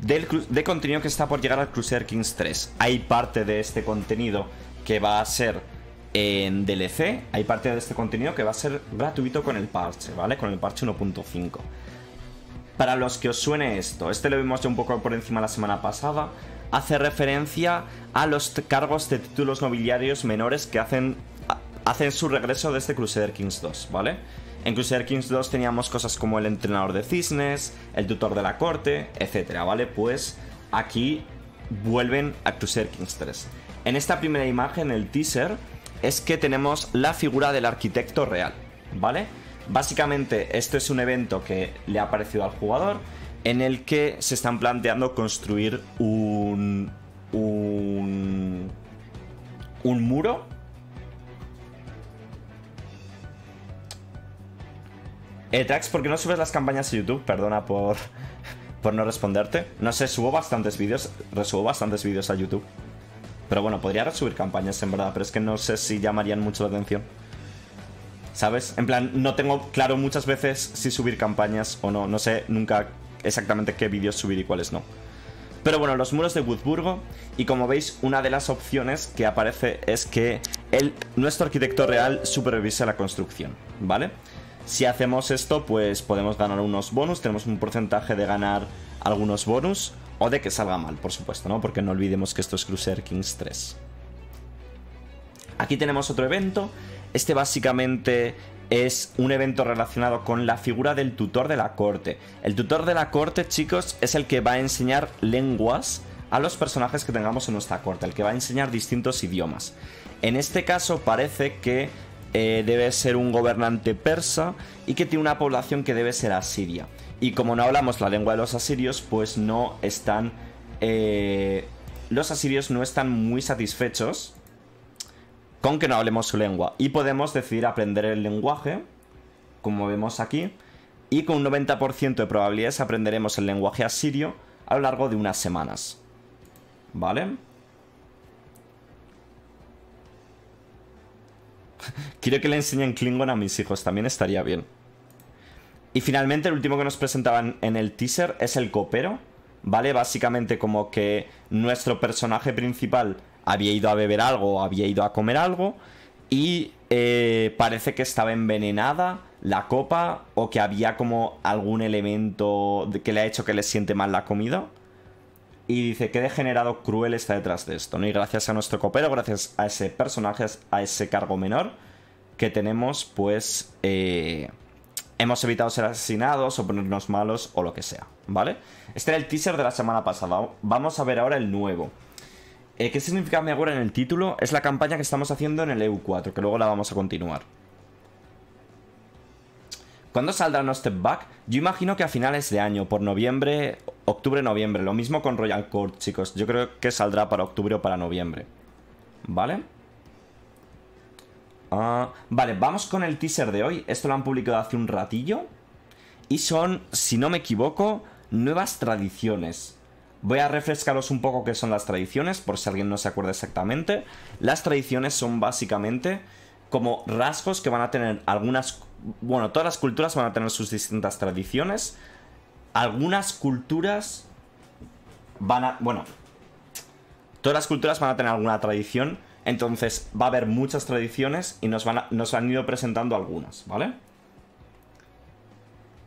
de contenido que está por llegar al Crusader Kings 3. Hay parte de este contenido que va a ser en DLC, hay parte de este contenido que va a ser gratuito con el parche, ¿vale? Con el parche 1.5. Para los que os suene esto, este lo vimos ya un poco por encima la semana pasada, hace referencia a los cargos de títulos nobiliarios menores que hacen, hacen su regreso de este Crusader Kings 2, ¿vale? En Crusader Kings 2 teníamos cosas como el entrenador de cisnes, el tutor de la corte, etcétera, ¿vale? Pues aquí vuelven a Crusader Kings 3. En esta primera imagen, el teaser, es que tenemos la figura del arquitecto real, ¿vale? Básicamente, esto es un evento que le ha parecido al jugador en el que se están planteando construir un. un. un muro Eh, Trax, ¿por qué no subes las campañas a YouTube? Perdona por, por no responderte. No sé, subo bastantes vídeos, resubo bastantes vídeos a YouTube. Pero bueno, podría subir campañas en verdad, pero es que no sé si llamarían mucho la atención. ¿Sabes? En plan, no tengo claro muchas veces si subir campañas o no. No sé nunca exactamente qué vídeos subir y cuáles no. Pero bueno, los muros de woodburgo Y como veis, una de las opciones que aparece es que el, nuestro arquitecto real supervise la construcción. ¿Vale? Si hacemos esto, pues podemos ganar unos bonus, tenemos un porcentaje de ganar algunos bonus o de que salga mal, por supuesto, ¿no? Porque no olvidemos que esto es Crusader Kings 3. Aquí tenemos otro evento. Este básicamente es un evento relacionado con la figura del tutor de la corte. El tutor de la corte, chicos, es el que va a enseñar lenguas a los personajes que tengamos en nuestra corte, el que va a enseñar distintos idiomas. En este caso parece que eh, debe ser un gobernante persa y que tiene una población que debe ser asiria. Y como no hablamos la lengua de los asirios, pues no están... Eh, los asirios no están muy satisfechos con que no hablemos su lengua. Y podemos decidir aprender el lenguaje, como vemos aquí, y con un 90% de probabilidades aprenderemos el lenguaje asirio a lo largo de unas semanas. ¿Vale? Quiero que le enseñen Klingon a mis hijos, también estaría bien. Y finalmente, el último que nos presentaban en el teaser es el copero, ¿vale? Básicamente como que nuestro personaje principal había ido a beber algo o había ido a comer algo y eh, parece que estaba envenenada la copa o que había como algún elemento que le ha hecho que le siente mal la comida. Y dice, que degenerado cruel está detrás de esto, ¿no? Y gracias a nuestro copero, gracias a ese personaje, a ese cargo menor que tenemos, pues eh, hemos evitado ser asesinados o ponernos malos o lo que sea, ¿vale? Este era el teaser de la semana pasada, vamos a ver ahora el nuevo. Eh, ¿Qué significa mejor en el título? Es la campaña que estamos haciendo en el EU4, que luego la vamos a continuar. ¿Cuándo saldrá No Step Back? Yo imagino que a finales de año, por noviembre, octubre-noviembre. Lo mismo con Royal Court, chicos. Yo creo que saldrá para octubre o para noviembre. ¿Vale? Ah, vale, vamos con el teaser de hoy. Esto lo han publicado hace un ratillo. Y son, si no me equivoco, nuevas tradiciones. Voy a refrescaros un poco qué son las tradiciones, por si alguien no se acuerda exactamente. Las tradiciones son básicamente como rasgos que van a tener algunas... Bueno, todas las culturas van a tener sus distintas tradiciones. Algunas culturas van a... Bueno, todas las culturas van a tener alguna tradición. Entonces va a haber muchas tradiciones y nos, nos han ido presentando algunas, ¿vale?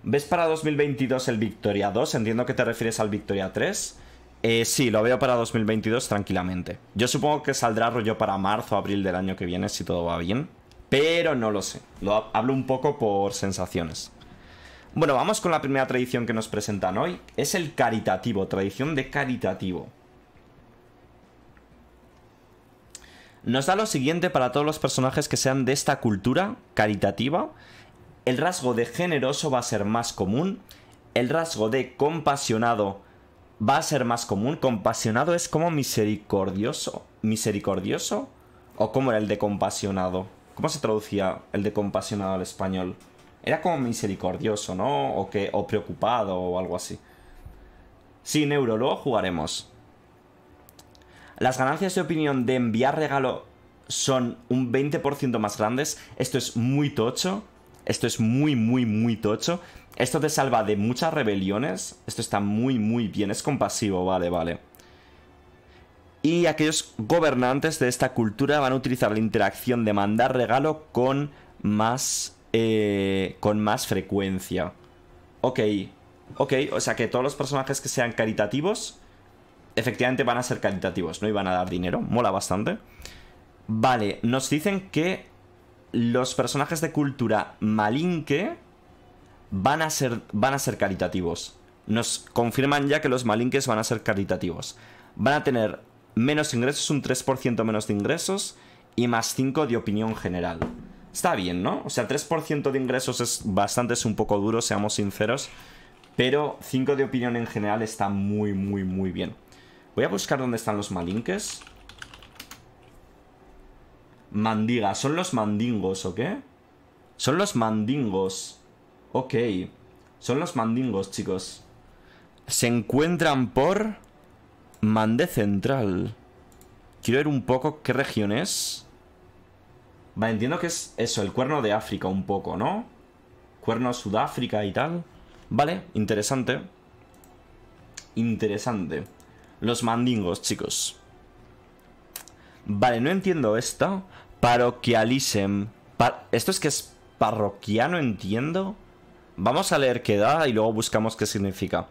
¿Ves para 2022 el Victoria 2? Entiendo que te refieres al Victoria 3. Eh, sí, lo veo para 2022 tranquilamente. Yo supongo que saldrá rollo para marzo, o abril del año que viene, si todo va bien. Pero no lo sé. Lo hablo un poco por sensaciones. Bueno, vamos con la primera tradición que nos presentan hoy. Es el caritativo, tradición de caritativo. Nos da lo siguiente para todos los personajes que sean de esta cultura caritativa. El rasgo de generoso va a ser más común. El rasgo de compasionado va a ser más común. Compasionado es como misericordioso. ¿Misericordioso? ¿O cómo era el de compasionado? ¿Cómo se traducía el de compasionado al español? Era como misericordioso, ¿no? O, que, o preocupado o algo así. Sí, Neuro, luego jugaremos. Las ganancias de opinión de enviar regalo son un 20% más grandes. Esto es muy tocho. Esto es muy, muy, muy tocho. Esto te salva de muchas rebeliones. Esto está muy, muy bien. Es compasivo, vale, vale. Y aquellos gobernantes de esta cultura van a utilizar la interacción de mandar regalo con más, eh, con más frecuencia. Ok, ok. O sea que todos los personajes que sean caritativos, efectivamente van a ser caritativos, ¿no? iban a dar dinero. Mola bastante. Vale, nos dicen que los personajes de cultura malinque van a ser, van a ser caritativos. Nos confirman ya que los malinques van a ser caritativos. Van a tener menos ingresos, un 3% menos de ingresos y más 5 de opinión general. Está bien, ¿no? O sea, 3% de ingresos es bastante, es un poco duro, seamos sinceros. Pero 5 de opinión en general está muy, muy, muy bien. Voy a buscar dónde están los malinques. Mandiga. ¿Son los mandingos o qué? Son los mandingos. Ok. Son los mandingos, chicos. Se encuentran por... Mande Central. Quiero ver un poco qué región es. Vale, entiendo que es eso, el cuerno de África un poco, ¿no? Cuerno Sudáfrica y tal. Vale, interesante. Interesante. Los mandingos, chicos. Vale, no entiendo esto. parroquialism ¿Esto es que es parroquiano, entiendo? Vamos a leer qué da y luego buscamos qué significa.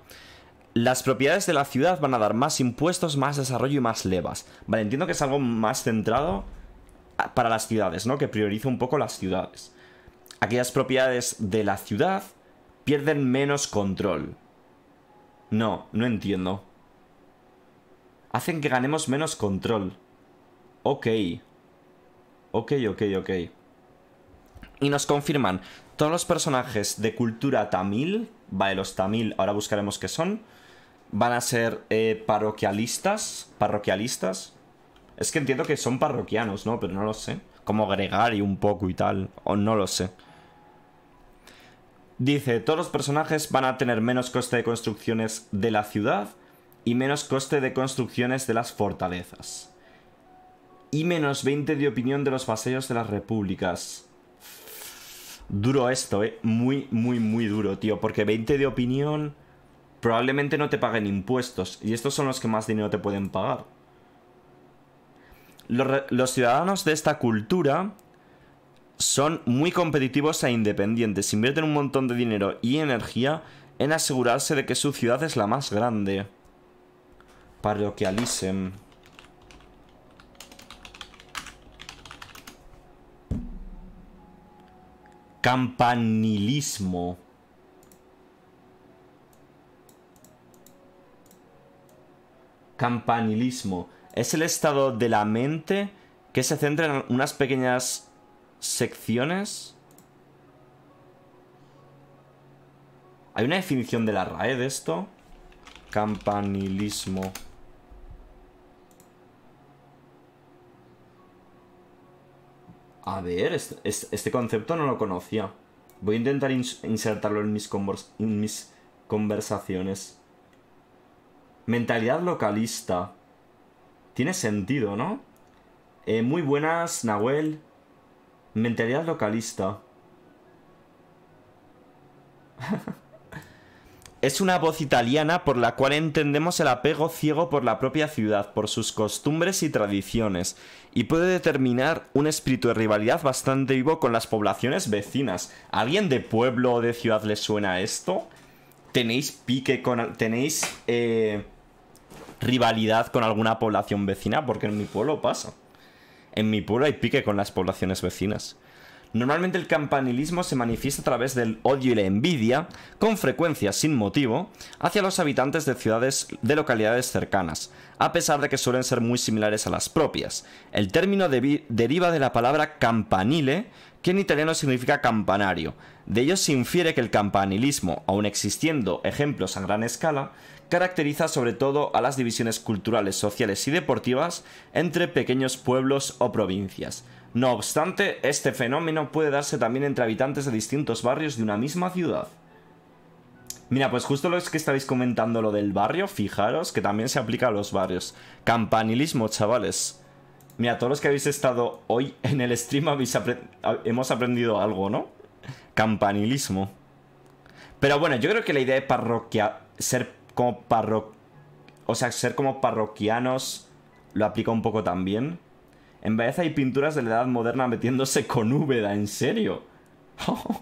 Las propiedades de la ciudad van a dar más impuestos, más desarrollo y más levas. Vale, entiendo que es algo más centrado ah, para las ciudades, ¿no? Que prioriza un poco las ciudades. Aquellas propiedades de la ciudad pierden menos control. No, no entiendo. Hacen que ganemos menos control. Ok. Ok, ok, ok. Y nos confirman todos los personajes de cultura tamil, vale, los tamil, ahora buscaremos qué son, van a ser eh, parroquialistas, parroquialistas. Es que entiendo que son parroquianos, ¿no? Pero no lo sé. Como Gregari un poco y tal, o no lo sé. Dice, todos los personajes van a tener menos coste de construcciones de la ciudad y menos coste de construcciones de las fortalezas y menos 20 de opinión de los paseos de las repúblicas. Duro esto, eh. Muy, muy, muy duro, tío. Porque 20 de opinión probablemente no te paguen impuestos. Y estos son los que más dinero te pueden pagar. Los, ciudadanos de esta cultura son muy competitivos e independientes. Invierten un montón de dinero y energía en asegurarse de que su ciudad es la más grande. Parroquialism. campanilismo. Campanilismo. Es el estado de la mente que se centra en unas pequeñas secciones. Hay una definición de la RAE de esto. Campanilismo. A ver, este, este, concepto no lo conocía. Voy a intentar insertarlo en mis, conversaciones. Mentalidad localista. Tiene sentido, ¿no? Eh, muy buenas, Nahuel. Mentalidad localista. Es una voz italiana por la cual entendemos el apego ciego por la propia ciudad, por sus costumbres y tradiciones, y puede determinar un espíritu de rivalidad bastante vivo con las poblaciones vecinas. ¿A ¿Alguien de pueblo o de ciudad le suena esto? ¿Tenéis pique con... tenéis... Eh, rivalidad con alguna población vecina? Porque en mi pueblo pasa. En mi pueblo hay pique con las poblaciones vecinas. Normalmente el campanilismo se manifiesta a través del odio y la envidia, con frecuencia sin motivo, hacia los habitantes de ciudades de localidades cercanas, a pesar de que suelen ser muy similares a las propias. El término deriva de la palabra campanile, que en italiano significa campanario. De ello se infiere que el campanilismo, aun existiendo ejemplos a gran escala, caracteriza sobre todo a las divisiones culturales, sociales y deportivas entre pequeños pueblos o provincias. No obstante, este fenómeno puede darse también entre habitantes de distintos barrios de una misma ciudad. Mira, pues justo lo que estabais comentando lo del barrio, fijaros que también se aplica a los barrios. Campanilismo, chavales. Mira, todos los que habéis estado hoy en el stream hemos aprendido algo, ¿no? Campanilismo. Pero bueno, yo creo que la idea de parroquia... Ser como parro... O sea, ser como parroquianos lo aplica un poco también. En y hay pinturas de la edad moderna metiéndose con Úbeda, en serio.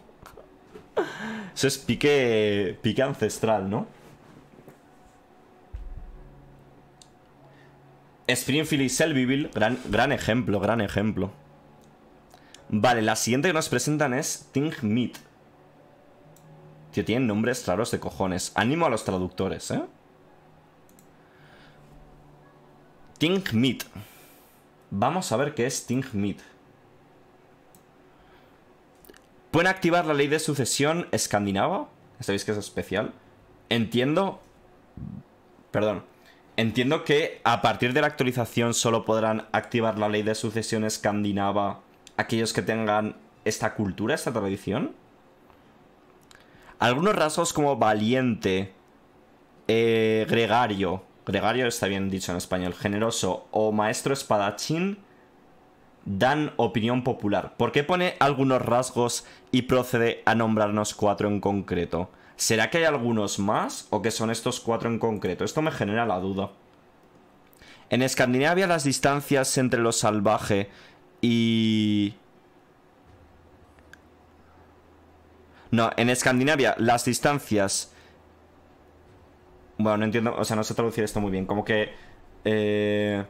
Eso es pique, pique ancestral, ¿no? Springfield y Selbyville, gran, gran ejemplo, gran ejemplo. Vale, la siguiente que nos presentan es Ting Meat. Tío, tienen nombres raros de cojones. Animo a los traductores, ¿eh? Ting Meat. Vamos a ver qué es Ting Pueden activar la ley de sucesión escandinava. Sabéis que es especial. Entiendo. Perdón. Entiendo que a partir de la actualización solo podrán activar la ley de sucesión escandinava aquellos que tengan esta cultura, esta tradición. Algunos rasgos como valiente, eh, gregario, Gregario está bien dicho en español, generoso o maestro espadachín dan opinión popular. ¿Por qué pone algunos rasgos y procede a nombrarnos cuatro en concreto? ¿Será que hay algunos más o que son estos cuatro en concreto? Esto me genera la duda. En Escandinavia las distancias entre lo salvaje y... No, en Escandinavia las distancias bueno, no entiendo, o sea, no sé traducir esto muy bien. Como que... Eh,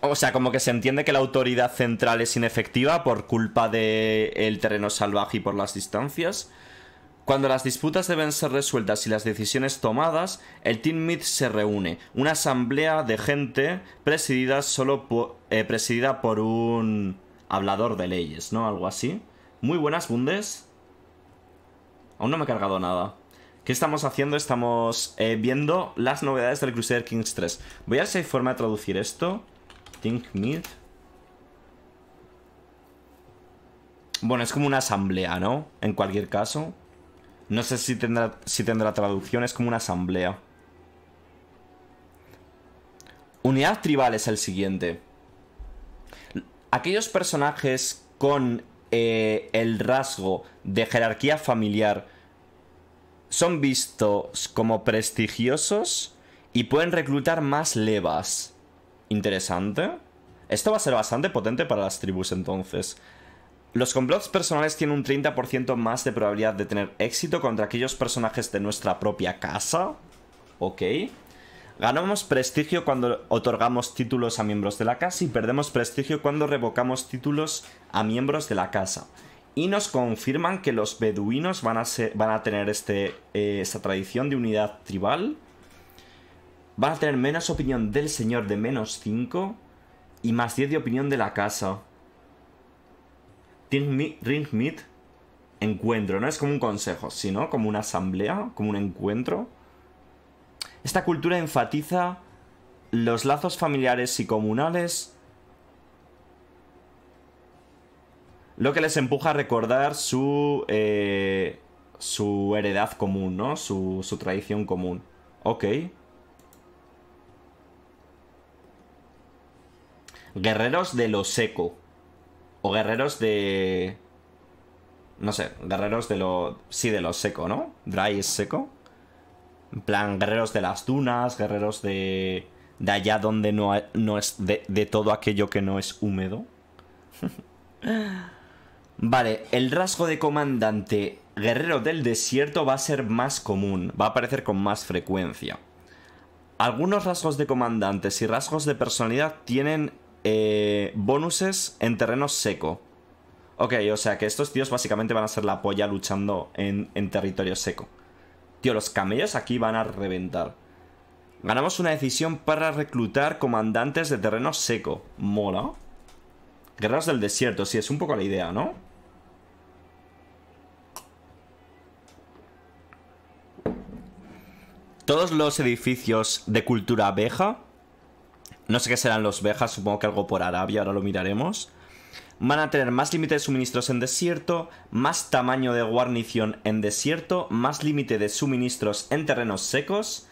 o sea, como que se entiende que la autoridad central es inefectiva por culpa del terreno salvaje y por las distancias. Cuando las disputas deben ser resueltas y las decisiones tomadas, el Team Meet se reúne, una asamblea de gente presidida solo eh, presidida por un hablador de leyes, ¿no? Algo así. Muy buenas, Bundes. Aún no me he cargado nada. ¿Qué estamos haciendo? Estamos eh, viendo las novedades del Crusader Kings 3. Voy a ver si hay forma de traducir esto. Think Meet. Bueno, es como una asamblea, ¿no? En cualquier caso. No sé si tendrá, si tendrá traducción, es como una asamblea. Unidad tribal es el siguiente. Aquellos personajes con eh, el rasgo de jerarquía familiar son vistos como prestigiosos y pueden reclutar más levas. Interesante. Esto va a ser bastante potente para las tribus entonces. Los complots personales tienen un 30% más de probabilidad de tener éxito contra aquellos personajes de nuestra propia casa. Ok. Ganamos prestigio cuando otorgamos títulos a miembros de la casa y perdemos prestigio cuando revocamos títulos a miembros de la casa y nos confirman que los beduinos van a, ser, van a tener este, eh, esta tradición de unidad tribal, van a tener menos opinión del señor de menos 5 y más 10 de opinión de la casa. Tiene encuentro, no es como un consejo, sino como una asamblea, como un encuentro. Esta cultura enfatiza los lazos familiares y comunales Lo que les empuja a recordar su, eh, su heredad común, ¿no? Su, tradición común. Ok. Guerreros de lo seco. O guerreros de... No sé, guerreros de lo... Sí, de lo seco, ¿no? Dry es seco. En plan, guerreros de las dunas, guerreros de... De allá donde no, no es... De, de todo aquello que no es húmedo. Vale, el rasgo de comandante guerrero del desierto va a ser más común, va a aparecer con más frecuencia. Algunos rasgos de comandantes y rasgos de personalidad tienen eh, bonuses en terreno seco. Ok, o sea que estos tíos básicamente van a ser la polla luchando en, en territorio seco. Tío, los camellos aquí van a reventar. Ganamos una decisión para reclutar comandantes de terreno seco. Mola. Guerreros del desierto, sí, es un poco la idea, ¿no? Todos los edificios de cultura abeja, No sé qué serán los bejas, supongo que algo por Arabia, ahora lo miraremos. Van a tener más límite de suministros en desierto, más tamaño de guarnición en desierto, más límite de suministros en terrenos secos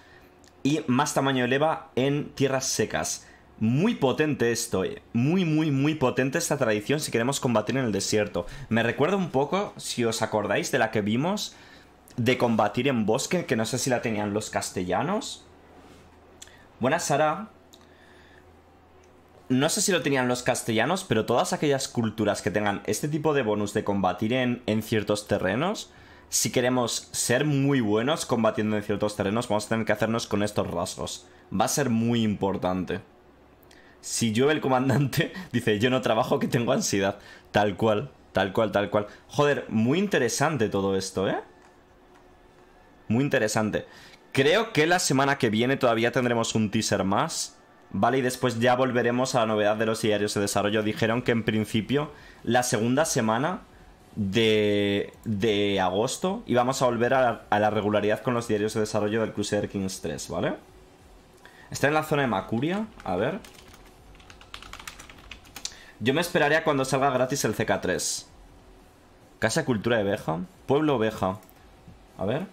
y más tamaño de leva en tierras secas. Muy potente esto, eh. muy, muy, muy potente esta tradición si queremos combatir en el desierto. Me recuerda un poco, si os acordáis, de la que vimos de combatir en bosque, que no sé si la tenían los castellanos. Buenas, Sara. No sé si lo tenían los castellanos, pero todas aquellas culturas que tengan este tipo de bonus de combatir en, en ciertos terrenos, si queremos ser muy buenos combatiendo en ciertos terrenos, vamos a tener que hacernos con estos rasgos. Va a ser muy importante. Si llueve el comandante, dice, yo no trabajo que tengo ansiedad. Tal cual, tal cual, tal cual. Joder, muy interesante todo esto, ¿eh? Muy interesante. Creo que la semana que viene todavía tendremos un teaser más. Vale, y después ya volveremos a la novedad de los diarios de desarrollo. Dijeron que en principio la segunda semana de, de agosto íbamos a volver a la, regularidad con los diarios de desarrollo del Crusader Kings 3, ¿vale? Está en la zona de Macuria, a ver. Yo me esperaría cuando salga gratis el CK3. Casa Cultura de Beja, Pueblo Oveja A ver.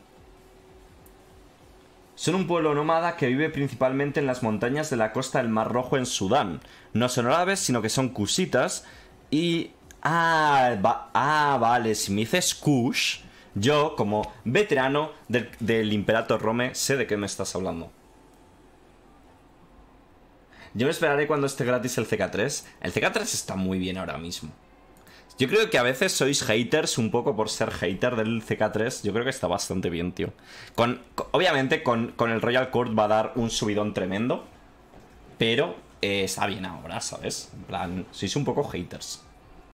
Son un pueblo nómada que vive principalmente en las montañas de la costa del Mar Rojo en Sudán. No son árabes, sino que son cusitas y... Ah, ah vale, si me dices kush, yo como veterano del, del Imperator Rome sé de qué me estás hablando. Yo me esperaré cuando esté gratis el CK3. El CK3 está muy bien ahora mismo. Yo creo que a veces sois haters un poco por ser hater del CK3. Yo creo que está bastante bien, tío. Con, obviamente con, el Royal Court va a dar un subidón tremendo. Pero eh, está bien ahora, ¿sabes? En plan, sois un poco haters.